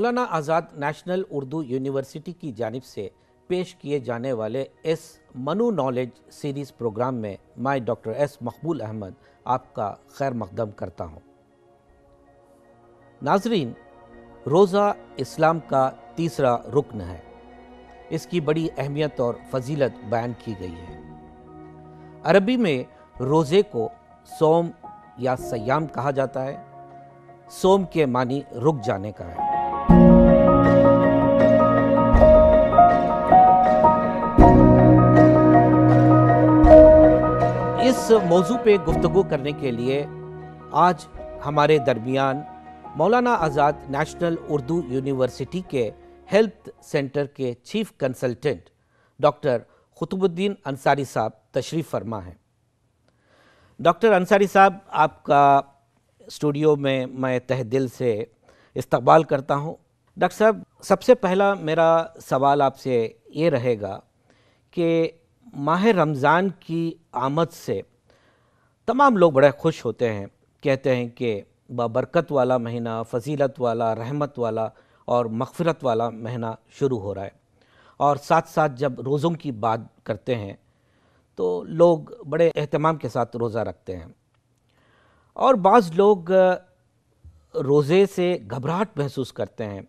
मौलाना Azad national Urdu university की जानब से पेश किए जाने वाले इस मनु नॉलेज सीरीज़ प्रोग्राम में मैं डॉक्टर एस मकबूल अहमद आपका खैर मकदम करता हूँ नाजरीन रोज़ा इस्लाम का तीसरा रुकन है इसकी बड़ी अहमियत और फजीलत बयान की गई है अरबी में रोज़े को सोम या सयाम कहा जाता है सोम के मानी रुक जाने का है मौजू पे गुफ्तु करने के लिए आज हमारे दरमियान मौलाना आज़ाद नेशनल उर्दू यूनिवर्सिटी के हेल्थ सेंटर के chief consultant doctor Khutubuddin Ansari साहब तशरीफ़ फरमा हैं डॉक्टर अंसारी साहब आपका स्टूडियो में मैं तह दिल से इस्तबाल करता हूँ डॉक्टर साहब सबसे पहला मेरा सवाल आपसे ये रहेगा कि माह रमज़ान की आमद से तमाम लोग बड़े खुश होते हैं कहते हैं कि बाबरकत वाला महीना फजीलत वाला रहमत वाला और मगफरत वाला महीना शुरू हो रहा है और साथ साथ जब रोज़ों की बात करते हैं तो लोग बड़े अहतमाम के साथ रोज़ा रखते हैं और बाज़ लोग रोज़े से घबराहट महसूस करते हैं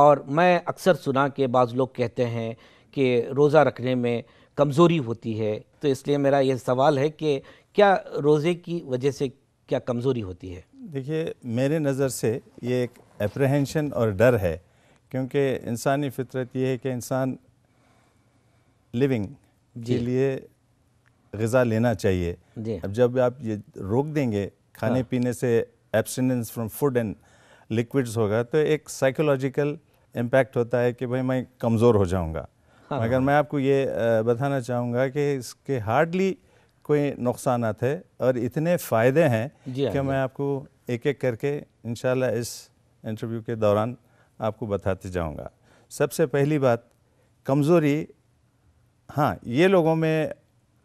और मैं अक्सर सुना कि बाज़ लोग कहते हैं कि रोज़ा रखने में कमज़ोरी होती है तो इसलिए मेरा ये सवाल है कि क्या रोज़े की वजह से क्या कमज़ोरी होती है देखिए मेरे नज़र से ये एक अप्रहेंशन और डर है क्योंकि इंसानी फितरत ये है कि इंसान लिविंग के लिए गज़ा लेना चाहिए अब जब आप ये रोक देंगे खाने हाँ। पीने से abstinence from food and liquids होगा तो एक साइकोलॉजिकल इम्पैक्ट होता है कि भाई मैं कमज़ोर हो जाऊँगा हाँ, मगर मैं आपको ये बताना चाहूँगा कि इसके हार्डली कोई नुकसान है और इतने फ़ायदे हैं हाँ कि मैं आपको एक एक करके इन इस इंटरव्यू के दौरान आपको बताते जाऊंगा सबसे पहली बात कमज़ोरी हाँ ये लोगों में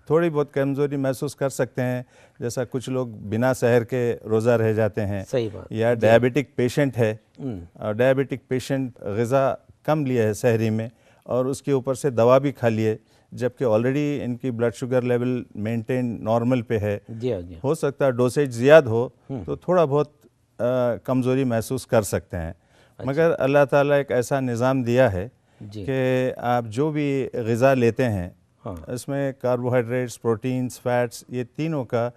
थोड़ी बहुत कमज़ोरी महसूस कर सकते हैं जैसा कुछ लोग बिना शहर के रोज़ा रह जाते हैं सही बात या डायबिटिक पेशेंट है हम्म। और डायबिटिक पेशेंट गज़ा कम लिया है शहरी में और उसके ऊपर से दवा भी खा लिए जबकि ऑलरेडी इनकी blood sugar level maintain normal पे है जी हाँ, जी हाँ। हो सकता है डोसेज ज़्यादा हो हम्म। तो थोड़ा बहुत कमज़ोरी महसूस कर सकते हैं अच्छा। मगर अल्लाह ताला एक ऐसा निज़ाम दिया है कि आप जो भी गज़ा लेते हैं हाँ। इसमें कार्बोहाइड्रेट्स प्रोटीन्स फैट्स ये तीनों का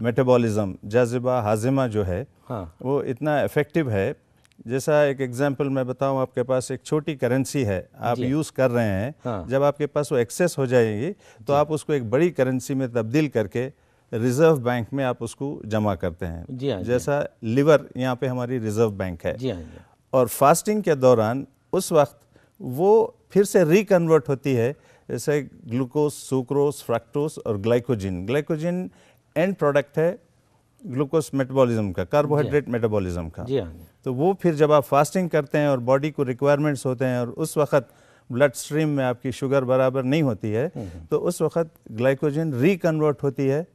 मेटाबॉलिज्म जज्बा हाजिमा जो है हाँ। वो इतना इफ़ेक्टिव है जैसा एक एग्जांपल मैं बताऊं आपके पास एक छोटी करेंसी है आप यूज कर रहे हैं हाँ। जब आपके पास वो एक्सेस हो जाएगी तो आप उसको एक बड़ी करेंसी में तब्दील करके रिजर्व बैंक में आप उसको जमा करते हैं जी हाँ, जैसा जी। लिवर यहाँ पे हमारी रिजर्व बैंक है जी हाँ, जी और फास्टिंग के दौरान उस वक्त वो फिर से रिकन्वर्ट होती है जैसे ग्लूकोज सुक्रोज फ्रैक्टोस और ग्लाइकोजिन ग्लाइकोजिन एंड प्रोडक्ट है ग्लूकोज मेटाबॉलिज्म का कार्बोहाइड्रेट मेटाबॉलिज्म का जी हाँ, जी तो वो फिर जब आप फास्टिंग करते हैं और बॉडी को रिक्वायरमेंट्स होते हैं और उस वक्त ब्लड स्ट्रीम में आपकी शुगर बराबर नहीं होती है हम्म, हम्म। तो उस वक्त ग्लाइकोजन रिकन्वर्ट होती है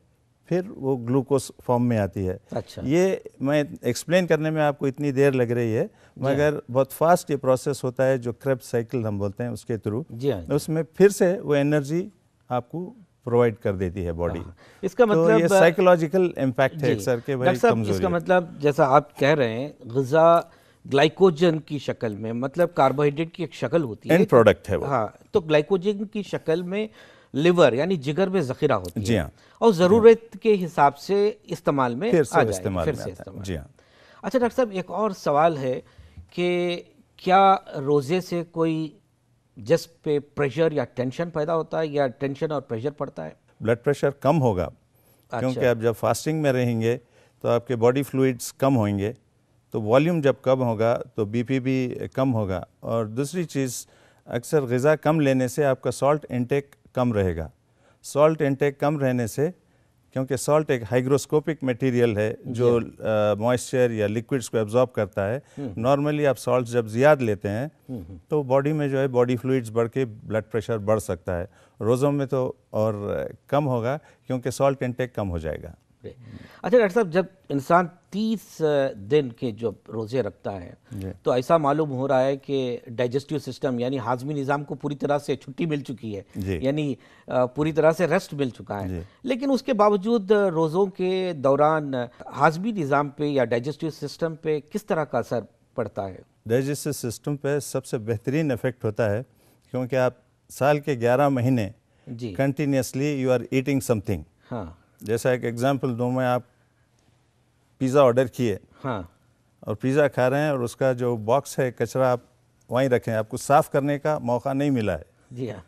फिर वो ग्लूकोज फॉर्म में आती है अच्छा ये मैं एक्सप्लेन करने में आपको इतनी देर लग रही है मगर बहुत फास्ट ये प्रोसेस होता है जो क्रेप साइकिल हम बोलते हैं उसके थ्रू हाँ, उसमें फिर से वो एनर्जी आपको प्रोवाइड कर देती है बॉडी हाँ। इसका तो मतलब तो साइकोलॉजिकल इम्पैक्ट है सर के भाई इसका मतलब जैसा आप कह रहे हैं गजा ग्लाइकोजन की शक्ल में मतलब कार्बोहाइड्रेट की एक शक्ल होती है एंड प्रोडक्ट है वो हाँ तो ग्लाइकोजन की शक्ल में लिवर यानी जिगर में जखीरा होती जी हाँ और ज़रूरत के हिसाब से इस्तेमाल में फिर से इस्तेमाल फिर से इस्तेमाल जी हाँ अच्छा डॉक्टर साहब एक और सवाल है कि क्या रोज़े से कोई जिस पे प्रेशर या टेंशन पैदा होता है या टेंशन और प्रेशर पड़ता है ब्लड प्रेशर कम होगा अच्छा। क्योंकि आप जब फास्टिंग में रहेंगे तो आपके बॉडी फ्लूड्स कम होंगे तो वॉल्यूम जब कम होगा तो बीपी भी कम होगा और दूसरी चीज़ अक्सर गज़ा कम लेने से आपका सॉल्ट इनटेक कम रहेगा सॉल्ट इनटेक कम रहने से क्योंकि सॉल्ट एक हाइग्रोस्कोपिक मटेरियल है जो मॉइस्चर या लिक्विड्स को एब्जॉर्ब करता है नॉर्मली hmm. आप सॉल्ट जब ज़्याद लेते हैं hmm, hmm. तो बॉडी में जो है बॉडी फ्लूड्स बढ़ के ब्लड प्रेशर बढ़ सकता है रोज़ों में तो और कम होगा क्योंकि सॉल्ट इंटेक कम हो जाएगा प्रे अच्छा डॉक्टर साहब जब इंसान तीस दिन के जो रोज़े रखता है तो ऐसा मालूम हो रहा है कि डाइजेस्टिव सिस्टम यानी हाजमी निज़ाम को पूरी तरह से छुट्टी मिल चुकी है यानी पूरी तरह से रेस्ट मिल चुका है लेकिन उसके बावजूद रोज़ों के दौरान हाजमी निज़ाम पे या डाइजेस्टिव सिस्टम पे किस तरह का असर पड़ता है डाइजेस्टिव सिस्टम पे सबसे बेहतरीन इफेक्ट होता है क्योंकि आप साल के ग्यारह महीने continuously you are eating something हाँ जैसा एक एग्जांपल दो मैं आप पिज़्ज़ा ऑर्डर किए हाँ और पिज़्ज़ा खा रहे हैं और उसका जो बॉक्स है कचरा आप वहीं रखें आपको साफ़ करने का मौका नहीं मिला है जी हाँ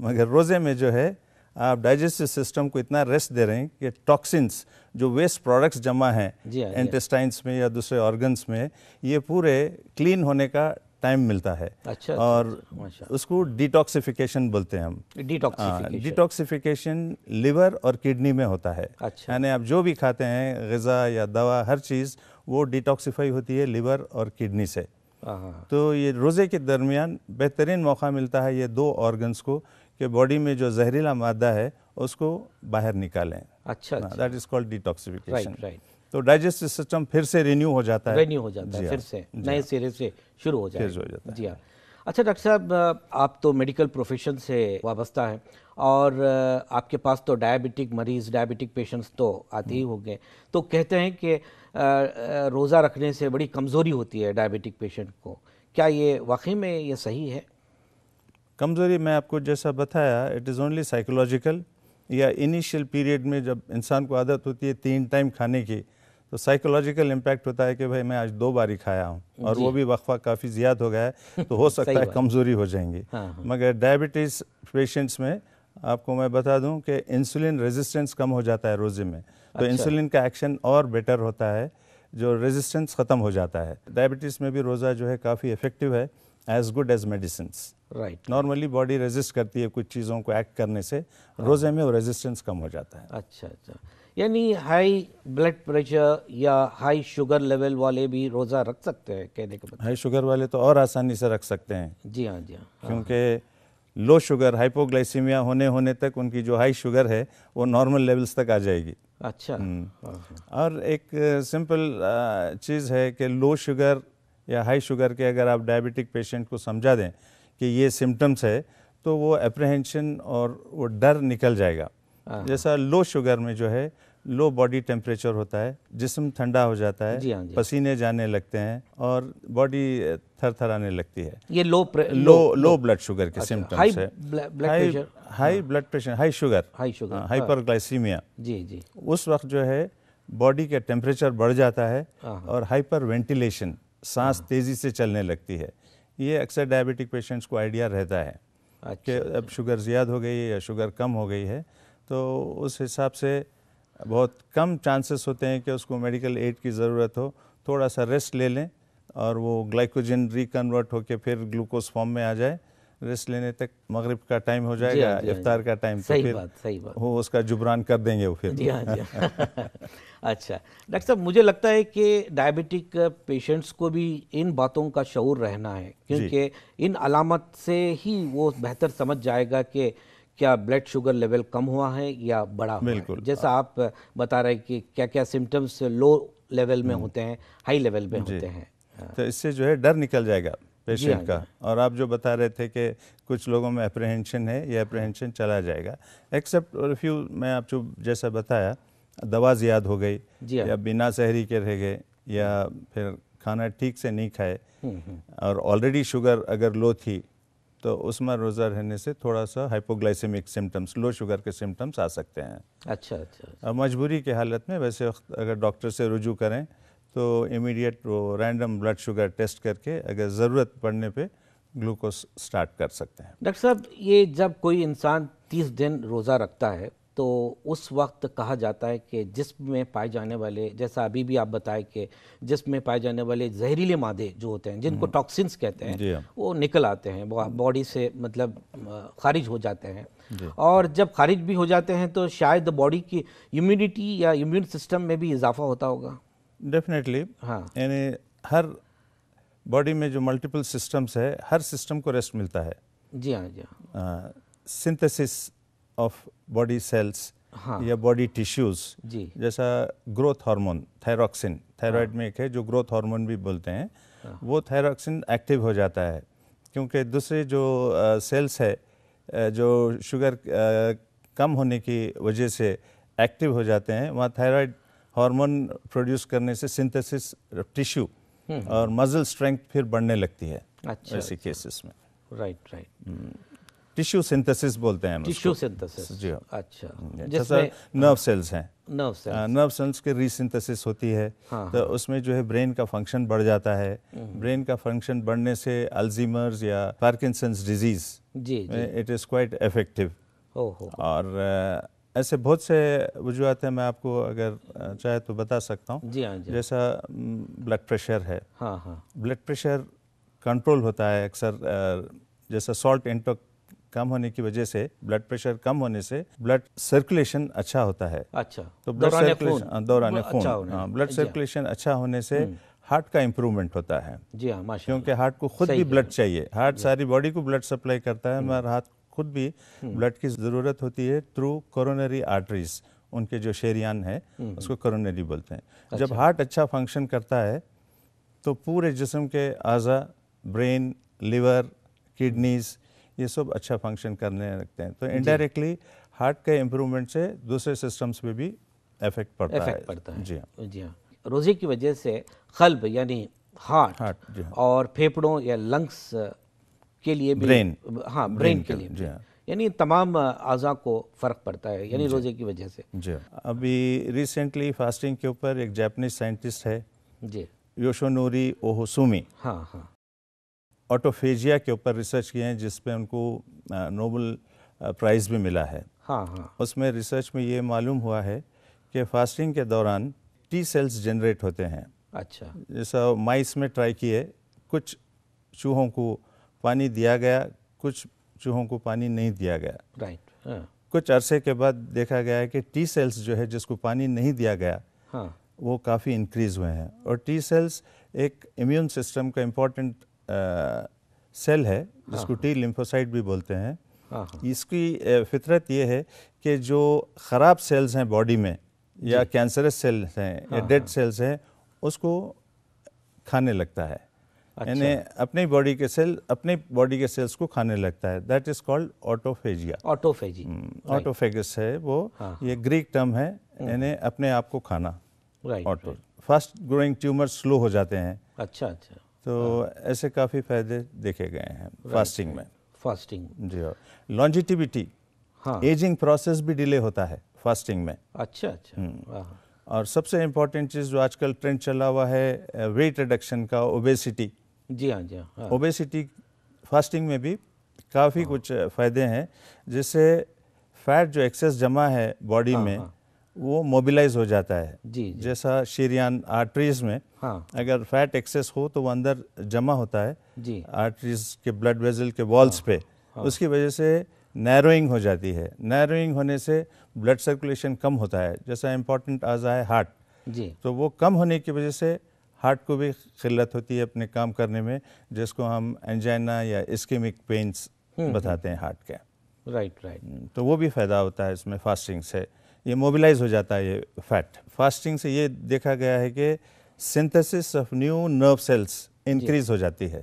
मगर रोज़े में जो है आप डाइजेस्टिव सिस्टम को इतना रेस्ट दे रहे हैं कि टॉक्सिन्स जो वेस्ट प्रोडक्ट्स जमा हैं इंटेस्टाइंस हाँ, हाँ। में या दूसरे ऑर्गन्स में ये पूरे क्लीन होने का टाइम मिलता है अच्छा, अच्छा और अच्छा, उसको डिटॉक्सिफिकेशन बोलते हैं हम डिटॉक्सिफिकेशन डिटॉक्सिफिकेशन लिवर और किडनी में होता है अच्छा यानी आप जो भी खाते हैं गज़ा या दवा हर चीज़ वो डिटॉक्सीफाई होती है लिवर और किडनी से हाँ, हाँ, हाँ। तो ये रोज़े के दरमियान बेहतरीन मौका मिलता है ये दो ऑर्गन्स को कि बॉडी में जो जहरीला मादा है उसको बाहर निकालें अच्छा that is called detoxification right तो डाइजेस्टिव सिस्टम फिर से रिन्यू हो जाता है रिन्यू हो जाता है फिर हाँ। से नए हाँ। सिरे से शुरू हो जाता है जी हाँ अच्छा डॉक्टर साहब आप तो मेडिकल प्रोफेशन से वाबस्ता हैं और आपके पास तो डायबिटिक मरीज़ डायबिटिक पेशेंट्स तो आते ही हम्म। होंगे तो कहते हैं कि रोज़ा रखने से बड़ी कमज़ोरी होती है डायबिटिक पेशेंट को क्या ये वाकई में ये सही है कमज़ोरी मैं आपको जैसा बताया इट इज़ ओनली साइकोलॉजिकल या इनिशियल पीरियड में जब इंसान को आदत होती है तीन टाइम खाने की तो साइकोलॉजिकल इम्पैक्ट होता है कि भाई मैं आज दो बारी खाया हूँ और वो भी वक्फा काफ़ी ज़्यादा हो गया है तो हो सकता है कमज़ोरी हो जाएंगी हाँ, हाँ। मगर डायबिटीज़ पेशेंट्स में आपको मैं बता दूं कि इंसुलिन रेजिस्टेंस कम हो जाता है रोज़े में तो इंसुलिन अच्छा। का एक्शन और बेटर होता है जो रेजिस्टेंस ख़त्म हो जाता है डायबिटीज़ में भी रोज़ा जो है काफ़ी इफ़ेक्टिव है as good as medicine right normally body resist करती है कुछ चीज़ों को एक्ट करने से हाँ। रोज़े में वो रेजिस्टेंस कम हो जाता है अच्छा अच्छा यानी हाई ब्लड प्रेशर या हाई शुगर लेवल वाले भी रोज़ा रख सकते हैं कहने के हाई मतलब। शुगर वाले तो और आसानी से रख सकते हैं जी हाँ जी हाँ, हाँ। क्योंकि लो शुगर हाइपोग्लाइसीमिया होने होने तक उनकी जो हाई शुगर है वो नॉर्मल लेवल्स तक आ जाएगी अच्छा हम्म। हाँ, हाँ। और एक सिंपल चीज़ है कि लो शुगर या हाई शुगर के अगर आप डायबिटिक पेशेंट को समझा दें कि ये सिम्टम्स है तो वो अप्रहेंशन और वो डर निकल जाएगा हाँ। जैसा लो शुगर में जो है लो बॉडी टेम्परेचर होता है जिसम ठंडा हो जाता है जी हाँ, जी। पसीने जाने लगते हैं और बॉडी थरथराने लगती है ये लो प्रे, लो, लो ब्लड शुगर के अच्छा, सिम्टम्स है high high blood pressure high sugar high sugar hyperglycaemia जी जी उस वक्त जो है बॉडी का टेम्परेचर बढ़ जाता है हाँ, और हाइपर वेंटिलेशन सांस तेज़ी से चलने लगती है ये अक्सर डायबिटिक पेशेंट्स को आइडिया रहता है अच्छा, कि अच्छा। अब शुगर ज़्यादा हो गई है या शुगर कम हो गई है तो उस हिसाब से बहुत कम चांसेस होते हैं कि उसको मेडिकल एड की ज़रूरत हो थोड़ा सा रेस्ट ले लें और वो ग्लाइकोजन रिकन्वर्ट होकर फिर ग्लूकोज फॉर्म में आ जाए रेस्ट लेने तक मगरिब का टाइम हो जाएगा इफ्तार हाँ, हाँ, का टाइम तो सही तो फिर बात सही बात वो उसका जुबरान कर देंगे वो फिर जी हाँ जी हाँ। अच्छा डॉक्टर साहब मुझे लगता है कि डायबिटिक पेशेंट्स को भी इन बातों का शौर रहना है क्योंकि इन अलामत से ही वो बेहतर समझ जाएगा कि क्या ब्लड शुगर लेवल कम हुआ है या बड़ा हुआ है जैसा आप बता रहे कि क्या क्या सिम्टम्स लो लेवल में हम्म। होते हैं हाई लेवल में होते हैं हाँ। तो इससे जो है डर निकल जाएगा पेशेंट हाँ, का और आप जो बता रहे थे कि कुछ लोगों में अप्रहेंशन है ये अप्रहेंशन चला जाएगा एक्सेप्ट और फ्यू मैं आप जो जैसा बताया दवा ज़्याद हो गई हाँ। या बिना सहरी के रह गए या फिर खाना ठीक से नहीं खाए हम्म, हम्म। और ऑलरेडी शुगर अगर लो थी तो उसमें रोज़ा रहने से थोड़ा सा हाइपोग्लाइसेमिक सिम्टम्स लो शुगर के सिम्टम्स आ सकते हैं अच्छा अच्छा, और अच्छा। मजबूरी की हालत में वैसे वक्त अगर डॉक्टर से रुजू करें तो इमीडिएट वो रैंडम ब्लड शुगर टेस्ट करके अगर ज़रूरत पड़ने पे ग्लूकोज स्टार्ट कर सकते हैं डॉक्टर साहब ये जब कोई इंसान तीस दिन रोज़ा रखता है तो उस वक्त कहा जाता है कि जिसम में पाए जाने वाले जैसा अभी भी आप बताए कि जिसम में पाए जाने वाले जहरीले मादे जो होते हैं जिनको हम्म। टॉक्सिन्स कहते हैं हाँ। वो निकल आते हैं बॉडी से मतलब खारिज हो जाते हैं और जब खारिज भी हो जाते हैं तो शायद बॉडी की इम्यूनिटी या इम्यून सिस्टम में भी इजाफा होता होगा डेफिनेटली हाँ यानी हर बॉडी में जो मल्टीपल सिस्टम्स है हर सिस्टम को रेस्ट मिलता है जी हाँ जी हाँ सिंथेसिस ऑफ बॉडी सेल्स या बॉडी टिश्यूज जैसा ग्रोथ हार्मोन थायरोक्सिन थायराइड में एक है जो ग्रोथ हार्मोन भी बोलते हैं हाँ। वो थायरॉक्सिन एक्टिव हो जाता है क्योंकि दूसरे जो सेल्स है जो शुगर कम होने की वजह से एक्टिव हो जाते हैं वहाँ थायराइड हार्मोन प्रोड्यूस करने से सिंथेसिस टिश्यू हम्म। और मजल स्ट्रेंथ फिर बढ़ने लगती है अच्छा, ऐसे अच्छा। केसेस में right right hmm. Tissue synthesis बोलते हैं टिश्यू सिंथेसिस जी हाँ। अच्छा हाँ। जिसमें नर्व सेल्स हैं नर्व हाँ, सेल्स नर्व सेल्स की रीसिंथेसिस होती है हाँ, तो उसमें जो है ब्रेन का फंक्शन बढ़ जाता है हम्म। ब्रेन का फंक्शन बढ़ने से अल्जीमर्स या पार्किंसंस डिजीज जी इट इज़ क्वाइट इफेक्टिव और ऐसे बहुत से वजूहत हैं मैं आपको अगर चाहे तो बता सकता हूँ जी हाँ जी जैसा ब्लड प्रेशर है हाँ हाँ ब्लड प्रेशर कंट्रोल होता है अक्सर जैसा सॉल्ट इंटोक कम होने की वजह से ब्लड प्रेशर कम होने से ब्लड सर्कुलेशन अच्छा होता है अच्छा तो ब्लड सर्कुलेशन दौरान खून ब्लड हाँ, सर्कुलेशन अच्छा, हाँ, हाँ। अच्छा होने से हम्म। हार्ट का इम्प्रूवमेंट होता है जी हाँ क्योंकि हार्ट को खुद भी ब्लड चाहिए हार्ट सारी बॉडी को ब्लड सप्लाई करता है हमारे हम्म। हाथ खुद भी ब्लड हम्म। की ज़रूरत होती है थ्रू कोरोनरी आर्टरीज उनके जो शेरियान है उसको कोरोनरी बोलते हैं अच्छा। जब हार्ट अच्छा फंक्शन करता है तो पूरे जिसम के अज़ा ब्रेन लिवर किडनीज़ ये सब अच्छा फंक्शन करने लगते हैं तो इनडायरेक्टली हार्ट के इम्प्रूवमेंट से दूसरे सिस्टम्स पे भी इफेक्ट पड़ता एफेक्ट है पड़ता है जी हाँ जी हाँ रोजे की वजह से खल्ब यानी हार्ट, हार्ट और फेफड़ों या लंग्स के लिए भी ब्रेन हाँ ब्रेन, ब्रेन के, के लिए जी हाँ यानी तमाम अज़ा को फ़र्क पड़ता है यानी रोज़े की वजह से जी हाँ। अभी रिसेंटली फास्टिंग के ऊपर एक जापानीज साइंटिस्ट है जी योशोनोरी ओहोसुमी हाँ हाँ ऑटोफेजिया के ऊपर रिसर्च किए हैं जिसमें उनको नोबल प्राइज़ भी मिला है हाँ हाँ उसमें रिसर्च में ये मालूम हुआ है कि फास्टिंग के दौरान टी सेल्स जनरेट होते हैं अच्छा जैसा माइस में ट्राई किए कुछ चूहों को पानी दिया गया कुछ चूहों को पानी नहीं दिया गया राइट हाँ। कुछ अरसे के बाद देखा गया है कि टी सेल्स जो है जिसको पानी नहीं दिया गया हाँ। वो काफ़ी इंक्रीज हुए हैं और टी सेल्स एक इम्यून सिस्टम का इम्पॉर्टेंट आ, सेल है जिसको हाँ। टी लिम्फोसाइट भी बोलते हैं हाँ, हाँ। इसकी फितरत ये है कि जो ख़राब सेल्स हैं बॉडी में या कैंसरस सेल्स हैं या डेड सेल्स हैं उसको खाने लगता है अच्छा। यानी अच्छा। अपनी बॉडी के सेल अपने बॉडी के सेल्स को खाने लगता है that is called autophagia autophagy autophagous है वो हाँ। ये ग्रीक टर्म है हम्म। यानी अपने आप को खाना auto fast growing tumour slow हो जाते हैं अच्छा अच्छा तो हाँ। ऐसे काफ़ी फायदे देखे गए हैं फास्टिंग में फास्टिंग जी हाँ लॉन्जिटिविटी हाँ एजिंग प्रोसेस भी डिले होता है फास्टिंग में अच्छा अच्छा हम्म। और सबसे इम्पोर्टेंट चीज़ जो आजकल ट्रेंड चला हुआ है वेट रिडक्शन का ओबेसिटी जी हाँ जी हाँ ओबेसिटी हाँ। फास्टिंग में भी काफ़ी हाँ। कुछ फ़ायदे हैं जिससे फैट जो एक्सेस जमा है बॉडी हाँ, में हाँ। वो मोबिलाइज हो जाता है जी, जी। जैसा शीरियान आर्टरीज में हाँ। अगर फैट एक्सेस हो तो वो अंदर जमा होता है जी। आर्टरीज के ब्लड वेजल के वॉल्स हाँ, पे हाँ। उसकी वजह से नैरोइंग हो जाती है नैरोइंग होने से ब्लड सर्कुलेशन कम होता है जैसा इम्पोर्टेंट आज़ा है हार्ट जी तो वो कम होने की वजह से हार्ट को भी खिल्लत होती है अपने काम करने में जिसको हम एंजाइना या इस्केमिक हम्म, पेंस हम्म। बताते हैं हार्ट के राइट राइट हम्म, तो वो भी फ़ायदा होता है इसमें फास्टिंग से ये मोबिलाइज हो जाता है ये फैट फास्टिंग से ये देखा गया है कि synthesis of new nerve cells increase हो जाती है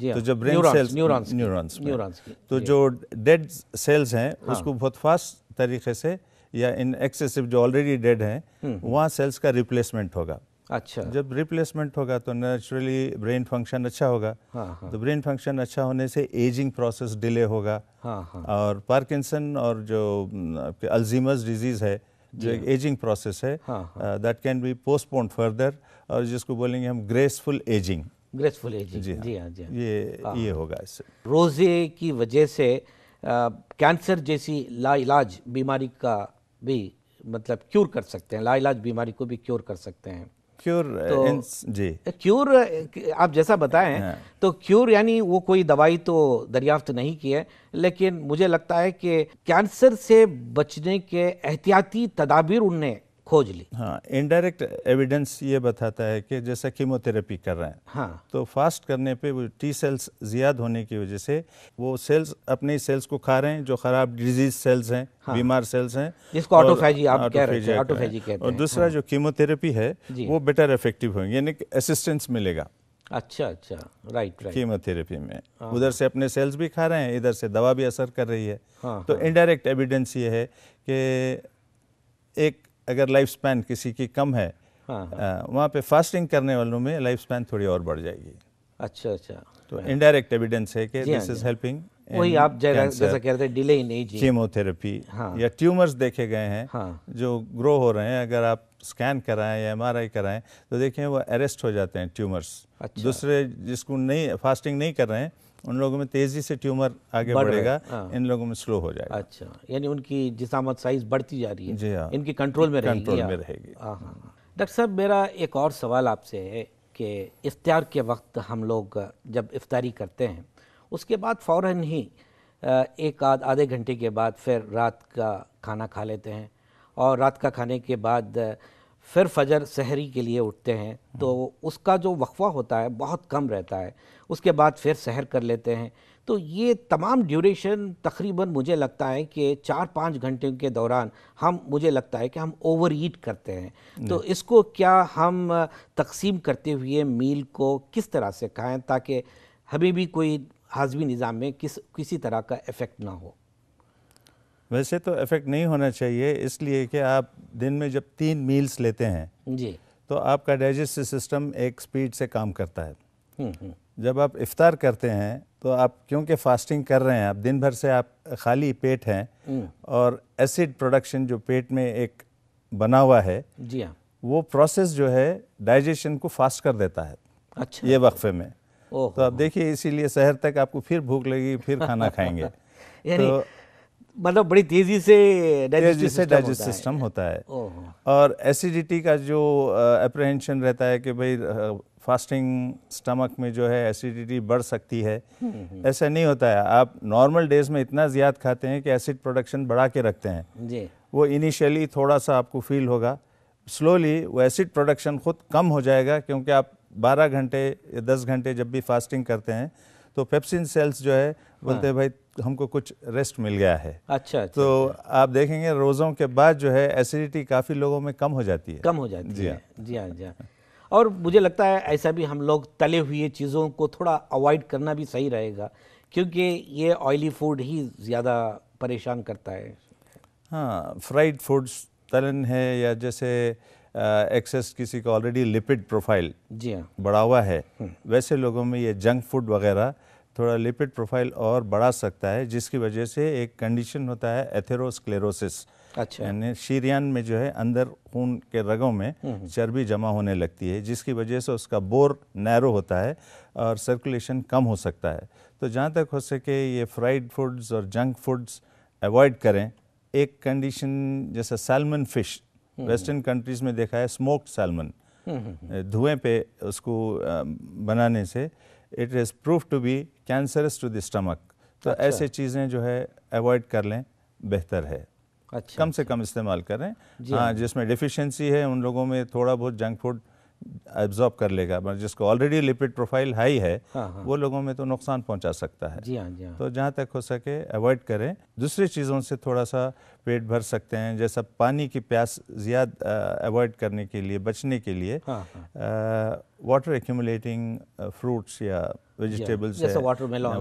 तो हाँ। जब ब्रेन सेल्स न्यूरॉन्स न्यूरॉन्स तो जो डेड सेल्स हैं हाँ। उसको बहुत फास्ट तरीके से या इन एक्सेसिव जो ऑलरेडी डेड हैं हम्म। वहाँ सेल्स का रिप्लेसमेंट होगा अच्छा जब रिप्लेसमेंट होगा तो नेचुरली ब्रेन फंक्शन अच्छा होगा हाँ, हाँ. तो ब्रेन फंक्शन अच्छा होने से एजिंग प्रोसेस डिले होगा हाँ, हाँ. और पार्किंसन और जो आपके अल्जीमस डिजीज़ है जो एक एजिंग प्रोसेस है that can be postpone further और जिसको बोलेंगे हम ग्रेसफुल एजिंग ग्रेसफुल एजिंग जी हाँ जी हाँ, जी हाँ. ये हाँ. ये हाँ। होगा इससे रोज़े की वजह से कैंसर uh, जैसी लाइलाज बीमारी का भी मतलब क्योर कर सकते हैं लाइलाज बीमारी को भी क्योर कर सकते हैं क्योर uh, तो, जी क्यूर आप जैसा बताएं हाँ। तो क्यूर यानी वो कोई दवाई तो दरियाफ्त नहीं की है लेकिन मुझे लगता है कि कैंसर से बचने के एहतियाती तदाबीर उनने खोज ली हाँ इनडायरेक्ट एविडेंस ये बताता है कि जैसा कीमोथेरेपी कर रहे हैं हाँ तो फास्ट करने पे वो टी सेल्स ज़्यादा होने की वजह से वो सेल्स अपने सेल्स को खा रहे हैं जो खराब डिजीज सेल्स हैं हाँ, बीमार सेल्स हैं जिसको ऑटोफेजी आप कह रहे हैं ऑटोफेजी कहते हैं और दूसरा हाँ, जो कीमोथेरेपी है वो बेटर इफेक्टिव होंगे यानी असिस्टेंस मिलेगा अच्छा अच्छा राइट राइट कीमोथेरेपी में हाँ। उधर से अपने सेल्स भी खा रहे हैं इधर से दवा भी असर कर रही है हाँ, तो इनडायरेक्ट हाँ। एविडेंस ये है कि एक अगर लाइफ स्पैन किसी की कम है हाँ, हाँ। वहाँ पे फास्टिंग करने वालों में लाइफ स्पैन थोड़ी और बढ़ जाएगी अच्छा अच्छा तो इनडायरेक्ट एविडेंस है कि दिस इज हेल्पिंग वही आप जैसा कह रहे थे डिले ही नहीं कीमोथेरेपी हाँ। या ट्यूमर्स देखे गए हैं हाँ। जो ग्रो हो रहे हैं अगर आप स्कैन कराएं या एमआरआई कराएं तो देखें वो अरेस्ट हो जाते हैं ट्यूमर्स अच्छा। दूसरे जिसको नहीं फास्टिंग नहीं कर रहे हैं उन लोगों में तेजी से ट्यूमर आगे बढ़ेगा हाँ। इन लोगों में स्लो हो जाएगा अच्छा यानी उनकी जिसामत साइज बढ़ती जा रही है जी हाँ इनकी कंट्रोल में रहेगी कंट्रोल में रहेगी हाँ, हाँ, हाँ। डॉक्टर साहब मेरा एक और सवाल आपसे है कि इफ्तार के वक्त हम लोग जब इफ्तारी करते हैं उसके बाद फ़ौर ही एक आध आधे घंटे के बाद फिर रात का खाना खा लेते हैं और रात का खाने के बाद फिर फजर सहरी के लिए उठते हैं तो उसका जो वक्फा होता है बहुत कम रहता है उसके बाद फिर सहर कर लेते हैं तो ये तमाम ड्यूरेशन तकरीबन मुझे लगता है कि चार पाँच घंटे के दौरान हम मुझे लगता है कि हम ओवर ईट करते हैं तो इसको क्या हम तकसीम करते हुए मील को किस तरह से खाएँ ताकि हमें भी कोई हाजमी निज़ाम में किस किसी तरह का इफ़ेक्ट ना हो वैसे तो इफेक्ट नहीं होना चाहिए इसलिए कि आप दिन में जब तीन मील्स लेते हैं जी तो आपका डाइजेस्टिव सिस्टम एक स्पीड से काम करता है हम्म, हम्म। जब आप इफ़ार करते हैं तो आप क्योंकि फास्टिंग कर रहे हैं आप दिन भर से आप खाली पेट हैं हम्म। और एसिड प्रोडक्शन जो पेट में एक बना हुआ है जी हाँ वो प्रोसेस जो है डाइजेशन को फास्ट कर देता है अच्छा ये वक्फे में तो आप देखिए इसीलिए शहर तक आपको फिर भूख लगेगी फिर खाना खाएंगे यानी तो, मतलब बड़ी तेजी से तेजी से डाइजेस्ट सिस्टम होता है और एसिडिटी का जो अप्रहेंशन रहता है कि भाई फास्टिंग स्टमक में जो है एसिडिटी बढ़ सकती है ऐसा नहीं होता है आप नॉर्मल डेज में इतना ज़्यादा खाते हैं कि एसिड प्रोडक्शन बढ़ा के रखते हैं वो इनिशियली थोड़ा सा आपको फील होगा स्लोली वो एसिड प्रोडक्शन खुद कम हो जाएगा क्योंकि आप 12 घंटे या 10 घंटे जब भी फास्टिंग करते हैं तो पेप्सिन सेल्स जो है बोलते हैं हाँ। भाई हमको कुछ रेस्ट मिल गया है अच्छा, अच्छा तो अच्छा। आप देखेंगे रोज़ों के बाद जो है एसिडिटी काफ़ी लोगों में कम हो जाती है कम हो जाती जी है हाँ। जी हाँ जी हाँ और मुझे लगता है ऐसा भी हम लोग तले हुए चीज़ों को थोड़ा अवॉइड करना भी सही रहेगा क्योंकि ये ऑयली फूड ही ज़्यादा परेशान करता है हाँ फ्राइड फूड्स तलन है या जैसे एक्सेस किसी का ऑलरेडी लिपिड प्रोफाइल जी हाँ बढ़ा हुआ है हम्म। वैसे लोगों में ये जंक फूड वगैरह थोड़ा लिपिड प्रोफाइल और बढ़ा सकता है जिसकी वजह से एक कंडीशन होता है एथेरोस्क्लेरोसिस अच्छा यानी शीरियान में जो है अंदर खून के रगों में हम्म, हम्म। चर्बी जमा होने लगती है जिसकी वजह से उसका बोर नैरो होता है और सर्कुलेशन कम हो सकता है तो जहाँ तक हो सके ये फ्राइड फूड्स और जंक फूड्स अवॉइड करें एक कंडीशन जैसा सैलमन फिश वेस्टर्न कंट्रीज़ में देखा है स्मोक्ड हम्म, सैलमन धुएं पे उसको बनाने से it is proof to be cancerous to the stomach तो अच्छा। ऐसे चीज़ें जो है अवॉइड कर लें बेहतर है अच्छा, कम से अच्छा। कम इस्तेमाल करें हाँ।, हाँ जिसमें डिफिशेंसी है उन लोगों में थोड़ा बहुत जंक फूड एब्जॉर्ब कर लेगा मतलब जिसको ऑलरेडी लिपिड प्रोफाइल हाई है हाँ, हाँ। वो लोगों में तो नुकसान पहुंचा सकता है जी हाँ, जी हाँ। तो जहाँ तक हो सके अवॉइड करें दूसरी चीज़ों से थोड़ा सा पेट भर सकते हैं जैसा पानी की प्यास ज़्यादा अवॉइड करने के लिए बचने के लिए वाटर एक्यूमुलेटिंग फ्रूट्स या वेजिटेबल्स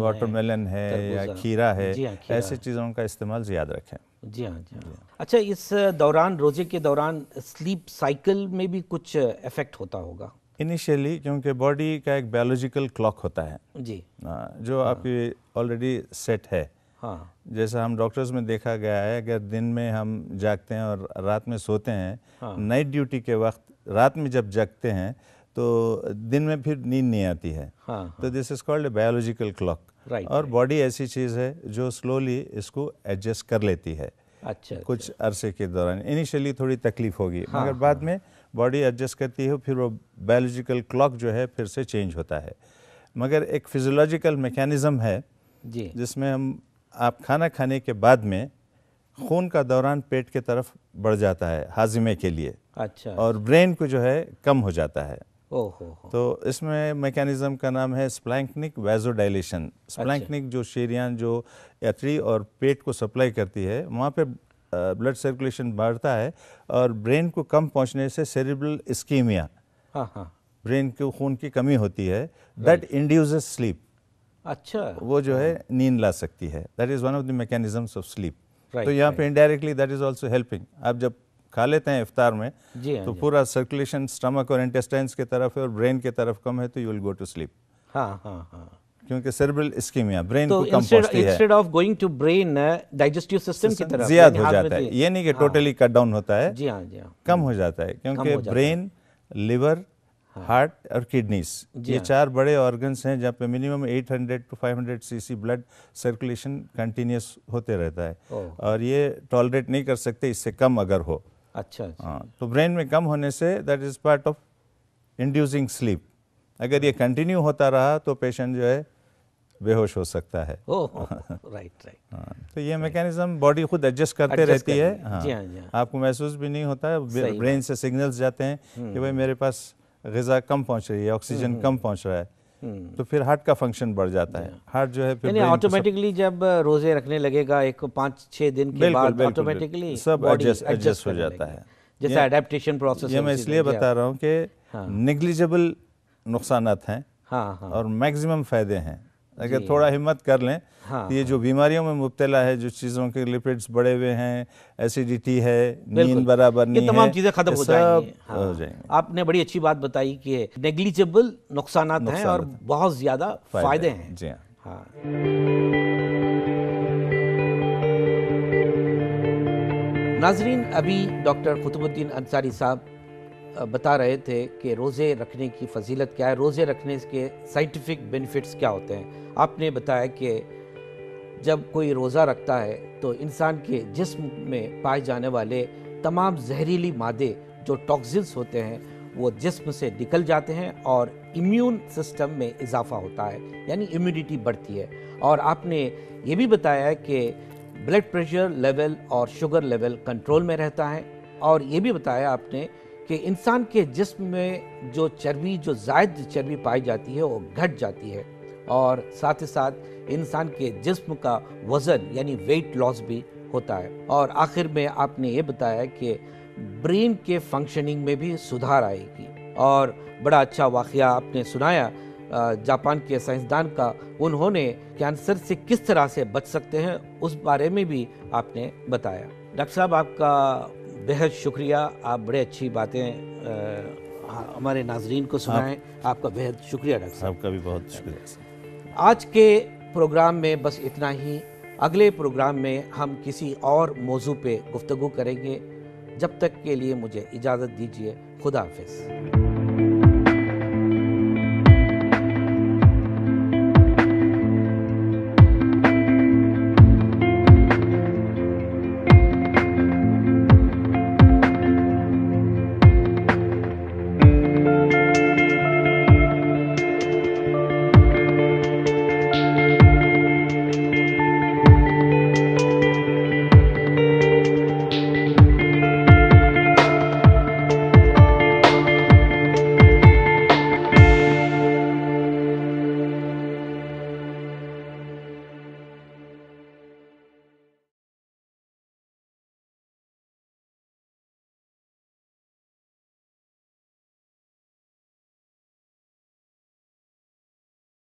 वाटर मेलन है या खीरा है हाँ, ऐसे चीज़ों का इस्तेमाल ज़्यादा रखें हाँ, जी हाँ जी हाँ अच्छा इस दौरान रोजे के दौरान स्लीप साइकिल में भी कुछ इफेक्ट होता होगा इनिशियली क्योंकि बॉडी का एक बायोलॉजिकल क्लॉक होता है जी जो हाँ। आपकी ऑलरेडी सेट है हाँ जैसा हम डॉक्टर्स में देखा गया है अगर दिन में हम जागते हैं और रात में सोते हैं हाँ। नाइट ड्यूटी के वक्त रात में जब जगते हैं तो दिन में फिर नींद नहीं आती है हाँ, हाँ. तो this is called biological clock right, और बॉडी ऐसी चीज़ है जो स्लोली इसको एडजस्ट कर लेती है अच्छा, अच्छा। कुछ अच्छा। अरसे के दौरान इनिशियली थोड़ी तकलीफ होगी हाँ, मगर हाँ। बाद हाँ। में बॉडी एडजस्ट करती है फिर वो बायोलॉजिकल क्लॉक जो है फिर से चेंज होता है मगर एक फिजोलॉजिकल मेकेनिज़्म है जी जिसमें हम आप खाना खाने के बाद में खून का दौरान पेट के तरफ बढ़ जाता है हाजिमे के लिए अच्छा और ब्रेन को जो है कम हो जाता है तो इसमें मैकेनिज्म का नाम है स्प्लैंकनिक वेजोडाइलेशन स्प्लैंकनिक अच्छा। जो शेरियान जो यात्री और पेट को सप्लाई करती है वहाँ पे ब्लड सर्कुलेशन बढ़ता है और ब्रेन को कम पहुँचने से सेरिब्रल स्कीमिया ब्रेन के खून की कमी होती है दैट इंड्यूज स्लीप अच्छा वो जो है नींद ला सकती है that is one of the mechanism of sleep तो यहाँ पे indirectly that is also helping आप जब खा लेते हैं इफ्तार में जी हाँ, तो जी। हाँ। पूरा सर्कुलेशन स्टमक और इंटेस्टाइन के तरफ है और ब्रेन के तरफ कम है तो you will go to sleep हाँ हाँ हाँ क्योंकि सेरेब्रल इस्कीमिया ब्रेन तो को instead, कम पहुंचती है instead of going to brain digestive system की तरफ ज्यादा हो जाता है ये नहीं कि टोटली कट डाउन होता है जी हाँ जी हाँ कम हो जाता है क्योंकि ब्रेन लिवर हार्ट और किडनीस ये हाँ। चार बड़े ऑर्गन्स हैं जहाँ पे minimum 800 to 500 cc blood circulation continuous होते रहता है और ये टॉलरेट नहीं कर सकते इससे कम अगर हो अच्छा, अच्छा हाँ तो ब्रेन में कम होने से that is part of inducing sleep अगर ये कंटिन्यू होता रहा तो पेशेंट जो है बेहोश हो सकता है ओ, राइट राइट तो ये मैकेनिज्म बॉडी खुद एडजस्ट करते adjust रहती है हाँ, जी हाँ, जी हाँ। आपको महसूस भी नहीं होता है ब्रेन से सिग्नल्स जाते हैं कि भाई हम्म। मेरे पास गज़ा कम पहुंच रही है ऑक्सीजन हम्म, हम्म। कम पहुंच रहा है तो फिर हार्ट का फंक्शन बढ़ जाता है हार्ट जो है फिर ऑटोमेटिकली जब uh, रोजे रखने लगेगा एक पांच छह दिन के बाद ऑटोमेटिकली सब एडजस्ट हो जाता है जैसे एडेप्टेशन प्रोसेस ये मैं इसलिए बता रहा हूँ कि निग्लिजेबल हाँ। नुकसान हैं हाँ, हाँ। और मैक्सिमम फायदे हैं अगर थोड़ा हाँ। हिम्मत कर लें हाँ, तो ये हाँ। जो बीमारियों में मुबतला है जो चीज़ों के लिपिड्स बढ़े हुए हैं एसिडिटी है नींद बराबर नहीं ये तमाम चीज़ें ख़त्म हो जाएंगी हाँ, हो आपने बड़ी अच्छी बात बताई कि नेग्लिजिबल नुकसान हैं और बहुत ज़्यादा फ़ायदे हैं जी हाँ।, हाँ नाजरीन अभी डॉक्टर कुतुबुद्दीन अंसारी साहब बता रहे थे कि रोज़े रखने की फजीलत क्या है रोज़े रखने के साइंटिफिक बेनिफिट्स क्या होते हैं आपने बताया कि जब कोई रोज़ा रखता है तो इंसान के जिस्म में पाए जाने वाले तमाम जहरीली मादे जो टॉक्सिन्स होते हैं वो जिस्म से निकल जाते हैं और इम्यून सिस्टम में इजाफा होता है यानी इम्यूनिटी बढ़ती है और आपने ये भी बताया कि ब्लड प्रेशर लेवल और शुगर लेवल कंट्रोल में रहता है और ये भी बताया आपने कि इंसान के जिस्म में जो चर्बी जो जायद चर्बी पाई जाती है वो घट जाती है और साथ ही साथ इंसान के जिस्म का वज़न यानी वेट लॉस भी होता है और आखिर में आपने ये बताया कि ब्रेन के फंक्शनिंग में भी सुधार आएगी और बड़ा अच्छा वाक़ आपने सुनाया जापान के साइंसदान का उन्होंने कैंसर से किस तरह से बच सकते हैं उस बारे में भी आपने बताया डॉक्टर साहब आपका बेहद शुक्रिया आप बड़े अच्छी बातें हमारे नाजरीन को सुनाएं आप, आपका बेहद शुक्रिया डॉक्टर साहब का भी बहुत शुक्रिया आज के प्रोग्राम में बस इतना ही अगले प्रोग्राम में हम किसी और मौजू पे गुफ्तु करेंगे जब तक के लिए मुझे इजाज़त दीजिए खुदा हाफिज़